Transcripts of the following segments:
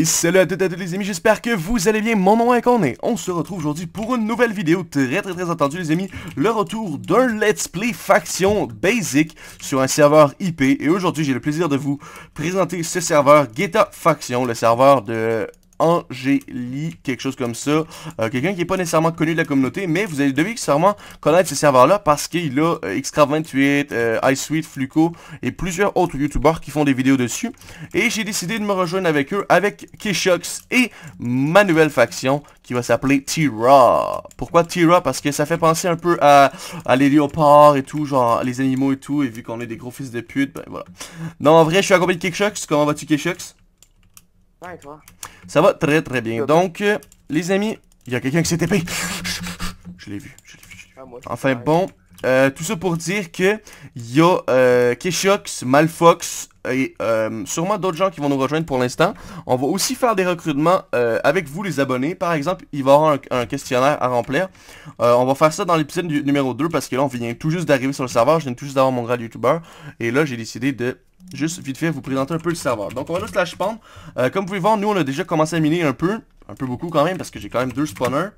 Et salut à toutes et à tous les amis, j'espère que vous allez bien, mon nom est Coné. On se retrouve aujourd'hui pour une nouvelle vidéo très très très attendue les amis, le retour d'un Let's Play Faction Basic sur un serveur IP. Et aujourd'hui j'ai le plaisir de vous présenter ce serveur Geta Faction, le serveur de Angélie, quelque chose comme ça. Euh, quelqu'un qui n'est pas nécessairement connu de la communauté, mais vous allez devez sûrement connaître ce serveur là parce qu'il a Xcraft28, euh, euh iSuite, Fluco et plusieurs autres youtubeurs qui font des vidéos dessus. Et j'ai décidé de me rejoindre avec eux, avec Kishox et ma nouvelle faction qui va s'appeler Tira. Pourquoi Tira Parce que ça fait penser un peu à, à, les léopards et tout, genre les animaux et tout, et vu qu'on est des gros fils de pute, ben voilà. Non, en vrai, je suis accompagné de Kishox. Comment vas-tu, Kishox ça va très très bien. Donc, euh, les amis, il y a quelqu'un qui s'est épais. je l'ai vu, je vu. Ah, enfin bon, euh, tout ça pour dire que il y a euh, Keshox, Malfox et euh, sûrement d'autres gens qui vont nous rejoindre pour l'instant. On va aussi faire des recrutements avec vous les abonnés. Par exemple, il va y avoir un, questionnaire à remplir. on va faire ça dans l'épisode numéro 2 parce que là on vient tout juste d'arriver sur le serveur. Je viens tout juste d'avoir mon grade Youtubeur Et là j'ai décidé de juste vite fait vous présenter un peu le serveur. Donc on va juste la euh, comme vous pouvez voir, nous on a déjà commencé à miner un peu. Un peu beaucoup quand même parce que j'ai quand même deux spawners.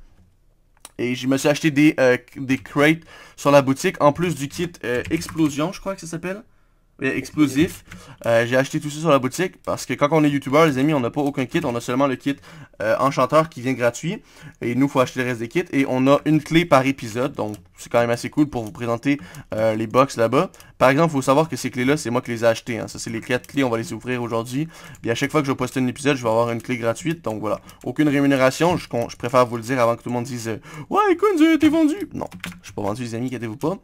Et je me suis acheté euh, des, crates sur la boutique, en plus du kit euh, Explosion, je crois que ça s'appelle. Explosif. Euh, j'ai acheté tout ça sur la boutique parce que quand on est youtubeur, les amis, on n'a pas aucun kit. On a seulement le kit euh, enchanteur qui vient gratuit. Et nous, faut acheter le reste des kits. Et on a une clé par épisode. Donc, c'est quand même assez cool pour vous présenter euh, les box là-bas. Par exemple, faut savoir que ces clés-là, c'est moi qui les ai achetées. Hein. Ça, c'est les 4 clés. On va les ouvrir aujourd'hui. Puis à chaque fois que je poste un épisode, je vais avoir une clé gratuite. Donc voilà. Aucune rémunération. Je, je préfère vous le dire avant que tout le monde dise Ouais, écoute, t'es vendu !» Non, je suis pas vendu, les amis, inquiétez-vous pas.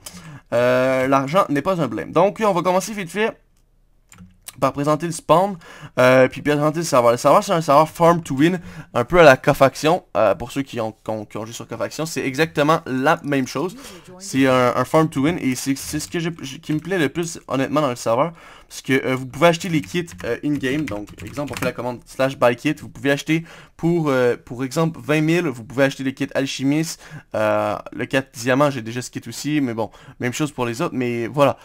Euh, l'argent n'est pas un blême. Donc, on va commencer vite fait par présenter le spawn, euh, puis présenter le serveur. Le serveur, c'est un serveur farm to win, un peu à la cofaction. Euh, pour ceux qui ont, qui, ont, joué sur cofaction, c'est exactement la même chose. C'est un, farm to win, et c'est ce que qui me plaît le plus, honnêtement, dans le serveur. Parce que euh, vous pouvez acheter les kits in-game. Donc, exemple, on fait la commande slash buy kit. Vous pouvez acheter, pour, pour exemple, 20 000, vous pouvez acheter les kits alchimiste, le 4 diamant, j'ai déjà ce kit aussi, mais bon, même chose pour les autres. Mais voilà,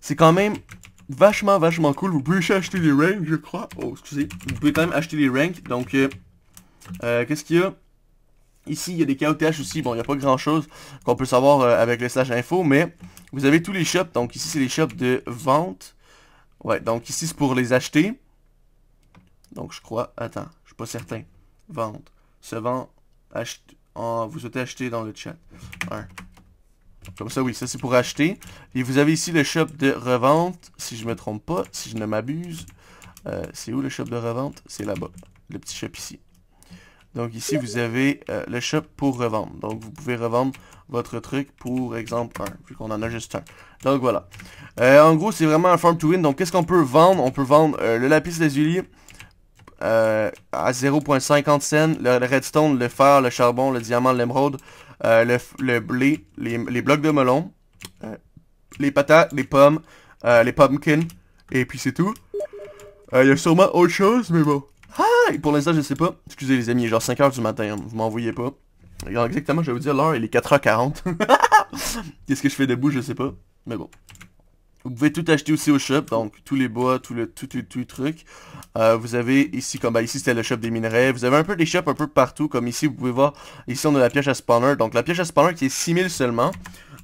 c'est quand même vachement, vachement cool. Vous pouvez acheter des ranks, je crois. Oh, excusez. Vous pouvez quand même acheter des ranks. Donc, euh, euh, qu'est-ce qu'il y a Ici, il y a des KOTH aussi. Bon, il n'y a pas grand-chose qu'on peut savoir euh, avec le slash info, mais vous avez tous les shops. Donc, ici, c'est les shops de vente. Ouais, donc ici, c'est pour les acheter. Donc, je crois... Attends, je suis pas certain. Vente. Se vend... acheter, vous souhaitez acheter dans le chat. 1. Comme ça, oui, ça c'est pour acheter. Et vous avez ici le shop de revente, si je me trompe pas, si je ne m'abuse. Euh, c'est où le shop de revente C'est là-bas, le petit shop ici. Donc ici, vous avez euh, le shop pour revendre. Donc vous pouvez revendre votre truc pour exemple un, vu qu'on en a juste un. Donc voilà. Euh, en gros, c'est vraiment un farm to win. Donc qu'est-ce qu'on peut vendre On peut vendre le lapis lazuli à 0.50 cents, le redstone, le fer, le charbon, le diamant, l'émeraude, euh, le, le, blé, les, blocs de melon, euh, les patates, les pommes, euh, les pumpkins, et puis c'est tout. Il y a sûrement autre chose, mais bon. Ah, pour l'instant, je sais pas. Excusez les amis, il est genre 5h du matin, vous hein, vous m'envoyez pas. exactement, je vais vous dire l'heure, il est 4h40. Qu'est-ce que je fais debout, je sais pas. Mais bon. Vous pouvez tout acheter aussi au shop, donc tous les bois, tout le, tout, truc. Euh, vous avez ici, comme ici c'était le shop des minerais. Vous avez un peu des shops un peu partout, comme ici vous pouvez voir. Ici on a la pioche à spawner, donc la pioche à spawner qui est 6000 seulement.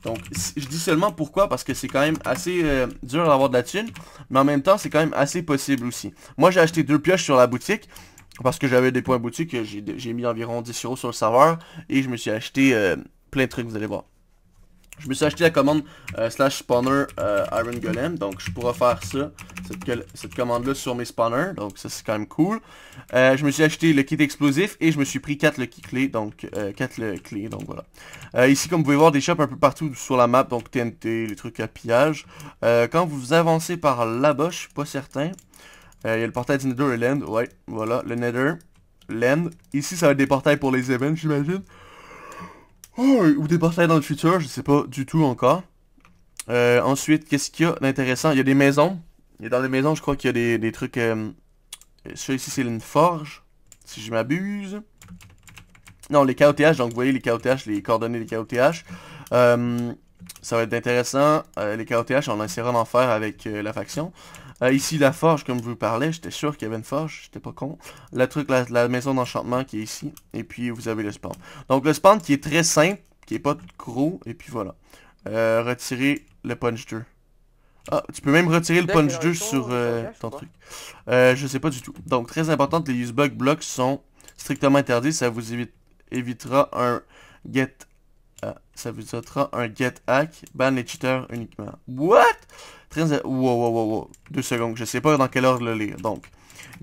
Donc je dis seulement pourquoi, parce que c'est quand même assez euh, dur d'avoir de la thune. Mais en même temps c'est quand même assez possible aussi. Moi j'ai acheté deux pioches sur la boutique. Parce que j'avais des points boutique, j'ai mis environ 10 euros sur le serveur. Et je me suis acheté euh, plein de trucs, vous allez voir. Je me suis acheté la commande euh, slash spawner euh, Iron Golem, donc je pourrais faire ça, cette, commande-là sur mes spawners, donc ça c'est quand même cool. Euh, je me suis acheté le kit explosif et je me suis pris 4 lucky clés, donc 4 le clés, donc voilà. ici comme vous pouvez voir des shops un peu partout sur la map, donc TNT, les trucs à pillage. quand vous avancez par là-bas, je suis pas certain. Il y a le portail du Nether et l'End, ouais, voilà, le Nether, l'End. Ici ça va être des portails pour les events j'imagine. Oh, euh, ou des portails dans le futur, je sais pas du tout encore. Euh, ensuite, qu'est-ce qu'il y a d'intéressant Il y a des maisons. Et dans les maisons, je crois qu'il y a des, trucs... Euh, celui c'est une forge, si je m'abuse. Non, les KOTH, donc vous voyez les KOTH, les coordonnées des KOTH. Euh, ça va être intéressant. les KOTH, on essaiera d'en faire avec la faction. Euh, ici, la forge, comme je vous parlais, j'étais sûr qu'il y avait une forge, j'étais pas con. La truc, la, la maison d'enchantement qui est ici. Et puis, vous avez le spawn. Donc, le spawn qui est très simple, qui est pas gros. Et puis, voilà. Euh, retirer le punch 2. Ah, tu peux même retirer le punch 2 sur euh, ton truc. je sais pas du tout. Donc, très important, les use bug blocks sont strictement interdits. Ça vous évitera un get euh, ça vous donnera un get hack, ban les cheaters uniquement. What? Très... Wow, wow, wow, wow. Deux secondes, je sais pas dans quelle ordre le lire. Donc,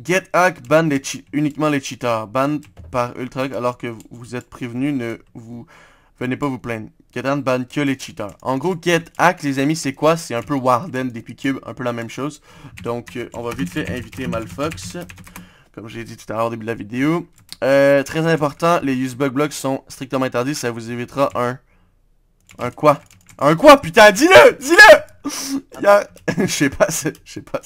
get hack, ban les uniquement les cheaters. Ban par ultra alors que vous êtes prévenu, ne vous venez pas vous plaindre. Get hack, ban que les cheaters. En gros, get hack, les amis, c'est quoi? C'est un peu Warden des Cube, un peu la même chose. Donc, euh, on va vite fait inviter Malfox, comme j'ai dit tout à l'heure au début de la vidéo. Euh, très important, les use bug blocks sont strictement interdits, ça vous évitera un... Un quoi Un quoi Putain, dis-le Dis-le ah Je sais pas, je sais pas,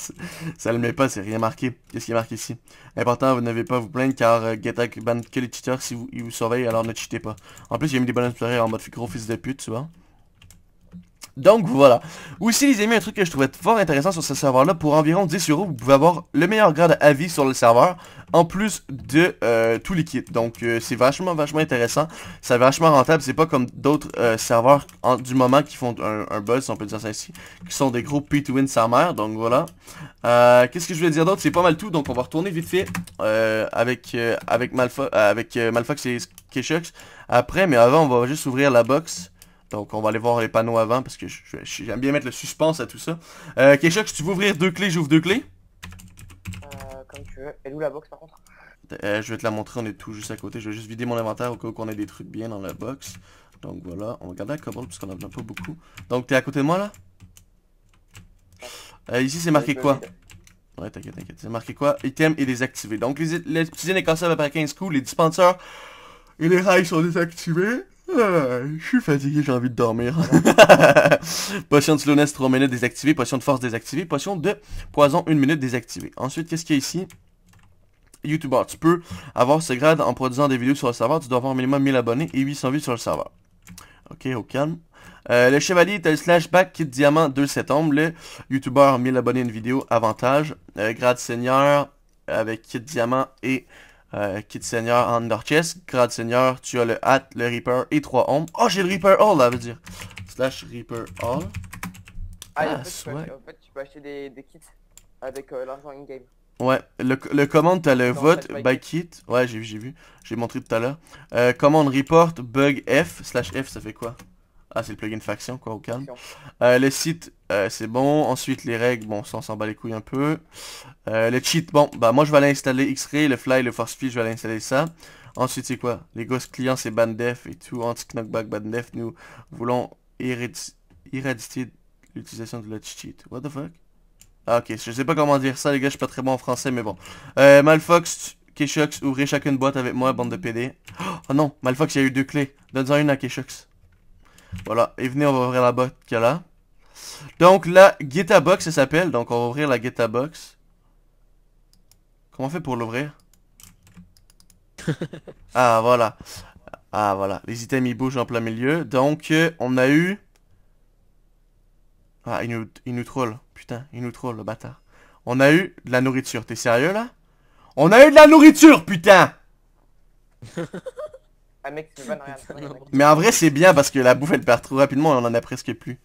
ça le met pas, c'est rien marqué. Qu'est-ce qui est marqué ici Important, vous n'avez pas vous plaindre car euh, GetHack que les cheaters si vous, surveillent, alors ne cheatez pas. En plus, j'ai mis des bonnes tutoriels en mode gros fils de pute, tu vois. Donc voilà. Aussi les amis, un truc que je trouvais fort intéressant sur ce serveur-là, pour environ 10 euros, vous pouvez avoir le meilleur grade à vie sur le serveur, en plus de euh, tout tous les kits. Donc euh, c'est vachement, vachement intéressant. C'est vachement rentable. C'est pas comme d'autres euh, serveurs en, du moment qui font un, buzz, on peut dire ça ici, qui sont des gros p 2 win sa mère. Donc voilà. Qu'est-ce que je voulais dire d'autre C'est pas mal tout. Donc on va retourner vite fait avec, avec Malfox avec Malfox et Keshux après. Mais avant, on va juste ouvrir la box. Donc, on va aller voir les panneaux avant parce que j'aime bien mettre le suspense à tout ça. Euh, Keshok, si tu veux ouvrir deux clés, j'ouvre deux clés. Euh, comme tu veux. Elle est où la box par contre euh, Je vais te la montrer, on est tout juste à côté. Je vais juste vider mon inventaire au cas où on ait des trucs bien dans la box. Donc voilà, on va garder la cobalt parce qu'on en a pas beaucoup. Donc t'es à côté de moi là euh, Ici c'est marqué quoi Ouais, t'inquiète, t'inquiète. C'est marqué quoi Item est désactivé. Donc les, les petits incaissables après 15 coups, les dispensers et les rails sont désactivés. Euh, je suis fatigué, j'ai envie de dormir. potion de slowness 3 minutes désactivée, potion de force désactivée, potion de poison 1 minute désactivée. Ensuite, qu'est-ce qu'il y a ici Youtuber, tu peux avoir ce grade en produisant des vidéos sur le serveur, tu dois avoir au minimum 1000 abonnés et 800 vues sur le serveur. Ok, au calme. Euh, le chevalier est le slashback kit diamant 2 septembre. Le youtuber, 1000 abonnés une vidéo avantage. Euh, grade seigneur avec kit diamant et euh, kit seigneur en Grade seigneur, tu as le Hat, le Reaper et 3 ombres. Oh, j'ai le Reaper All, là, veut dire. Slash Reaper All. Ah, ah en, ah, fait, en, fait, tu peux acheter des, kits avec euh, l'argent in-game. Ouais, le, le commande, t'as le vote, by kit. Ouais, j'ai vu, j'ai vu. J'ai montré tout à l'heure. Command euh, commande report bug F, slash F, ça fait quoi Ah, c'est le plugin faction, quoi, au calme. le site euh, c'est bon. Ensuite, les règles, bon, ça, on s'en bat les couilles un peu. Euh, le cheat, bon, bah moi, je vais aller installer X-Ray, le Fly, le Force feed je vais aller installer ça. Ensuite, c'est quoi Les gosses clients, c'est Bandef et tout. Anti-knockback, Bandef, nous voulons irraditer l'utilisation de le cheat. What the fuck ah, ok, je sais pas comment dire ça, les gars, je suis pas très bon en français, mais bon. Euh, Malfox, Keshox, ouvrez chacune boîte avec moi, bande de PD. Oh non, Malfox, il y a eu deux clés. Donne-en une à Keshox. Voilà, et venez, on va ouvrir la boîte qu'il y a là. Donc la box ça s'appelle. Donc on va ouvrir la box Comment on fait pour l'ouvrir Ah voilà. Ah voilà. Les items ils bougent en plein milieu. Donc euh, on a eu... Ah il nous, il nous troll. Putain, il nous troll le bâtard. On a eu de la nourriture. T'es sérieux là On a eu de la nourriture, putain Mais en vrai, c'est bien parce que la bouffe, elle perd trop rapidement et on en a presque plus.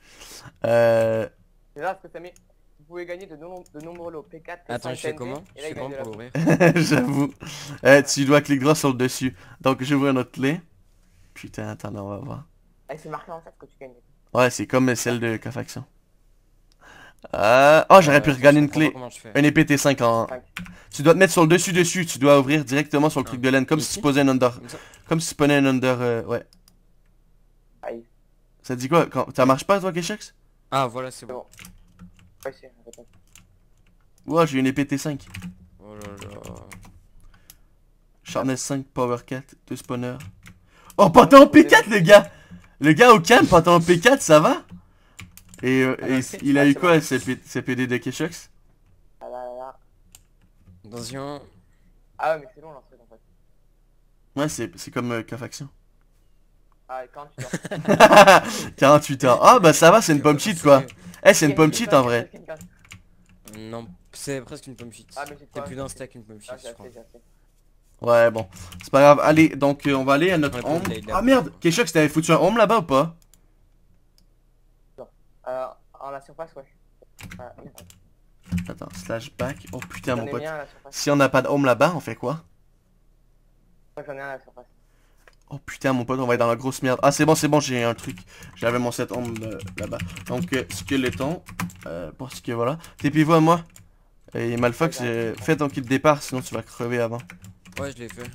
Euh, c'est parce que Vous pouvez gagner de, nombreux lots P4, comment J'avoue. Euh, tu dois cliquer droit sur le dessus. Donc, j'ouvre notre autre lait. Putain, attends, on va voir. Ah, ouais, c'est comme celle de Cafaction. Euh... Oh, j'aurais pu regagner une clé. Un ept 5 en... Tu dois te mettre sur le dessus-dessus. Tu dois ouvrir directement sur le truc ah. de laine, comme si tu posais un under. Comme si tu posais un under... Euh... Ouais. Aïe. Ça dit quoi quand... Ça marche pas, toi, Keshex Ah, voilà, c'est bon. Ouais, c'est... j'ai une ept 5 Oh là là. 5, Power 4, 2 spawners. Oh, pantalon P4, le gars Le gars au calme, en P4, ça va et, euh, ah il a eu quoi, CP, CPD Keshux Ah là là Attention. Ah ouais, mais c'est long l'entrée en fait. Ouais, c'est comme euh, K-Faction. Ah, 48 heures. 48 heures. Ah bah ça va, c'est une pomme cheat quoi. Eh, c'est une pomme cheat en vrai. Non, c'est presque une pomme cheat. Ah, T'es plus d'un stack une pomme cheat, je crois. Ouais, bon, c'est pas grave. Allez, donc euh, on va aller à notre home. Ah merde, Keshux t'avais foutu un home là-bas ou pas euh, en la surface, ouais. Attends, slash back. Oh putain, mon pote. Si on n'a pas de home là-bas, on fait quoi j'en ai la surface. Oh putain, mon pote, on va être dans la grosse merde. Ah, c'est bon, c'est bon, j'ai un truc. J'avais mon set home euh, là-bas. Donc, euh, temps euh, parce que voilà. Tes pivot à moi. Et Malfox, euh, fais kit de départ, sinon tu vas crever avant. Ouais, je l'ai fait.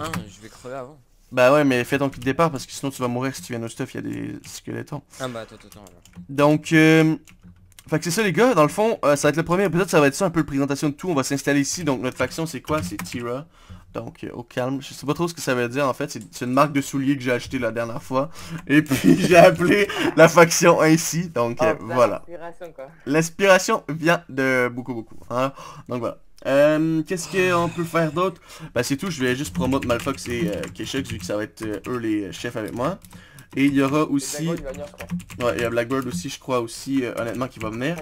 Ah, je vais crever avant. Bah ouais, mais fais ton petit de départ parce que sinon tu vas mourir si tu viens au stuff, il y a des squelettons. Ah bah attends, attends. Donc, euh... Fait que c'est ça les gars, dans le fond, euh, ça va être le premier épisode, ça va être ça un peu la présentation de tout, on va s'installer ici, donc notre faction c'est quoi C'est Tira, donc euh, au calme, je sais pas trop ce que ça veut dire en fait, c'est une marque de souliers que j'ai acheté la dernière fois, et puis j'ai appelé la faction ainsi, donc euh, oh, voilà L'inspiration voilà. L'inspiration vient de beaucoup beaucoup, hein. donc voilà. Euh, qu'est-ce qu'on peut faire d'autre Bah c'est tout, je vais juste promouvoir Malfox et euh, Keshux vu que ça va être euh, eux les chefs avec moi. Et il y aura aussi... ouais, il y a Blackbird aussi, je crois aussi, honnêtement, qui va venir.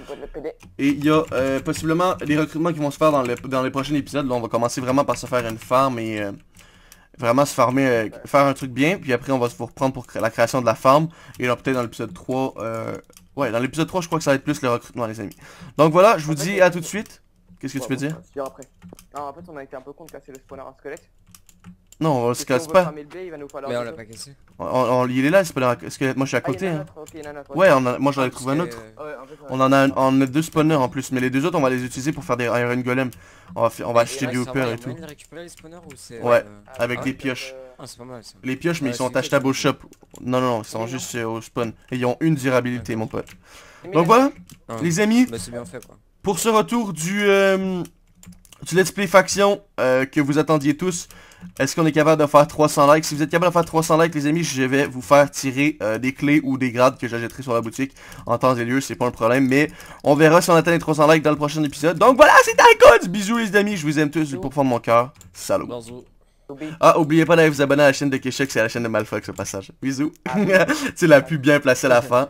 Et il y a possiblement des recrutements qui vont se faire dans, les prochains épisodes. Là, on va commencer vraiment par se faire une farm et vraiment se farmer, faire un truc bien, puis après on va se reprendre pour la création de la farm, et là peut-être dans l'épisode 3, ouais, dans l'épisode 3 je crois que ça va être plus le recrutement les amis. Donc voilà, je vous dis à tout de suite. Qu'est-ce que tu peux dire Non, on a été un peu con de casser le spawner squelette. Non, on se casse pas. mais on l'a pas cassé. il est là, le spawner squelette. Moi, je suis à ah, côté. Hein. ouais, moi, j'en ai trouvé un autre. On en a, deux spawners en plus, mais les deux autres, on va les utiliser pour faire des Iron golems On va, acheter du Hopper et tout. Ouais, euh, ah, avec des ah, pioches. Euh, ah, c'est pas mal Les pioches, mais ils sont achetables au shop. Non, non, ils sont juste euh, au spawn. Et ils ont une durabilité, mon pote. Donc voilà, les amis. Bah, c'est bien fait, quoi pour ce retour du, euh, Let's Play Faction euh, que vous attendiez tous, est-ce qu'on est capable de faire 300 likes Si vous êtes capable de faire 300 likes, les amis, je vais vous faire tirer euh, des clés ou des grades que j'achèterai sur la boutique en temps et lieu, c'est pas un problème. Mais on verra si on atteint les 300 likes dans le prochain épisode. Donc voilà, c'était un code Bisous les amis, je vous aime tous, pour prendre mon cœur. Salut ah, oubliez pas d'aller vous abonner à la chaîne de Keshek, c'est la chaîne de Malfox au passage. Bisous. c'est ah la plus bien placée à la fin.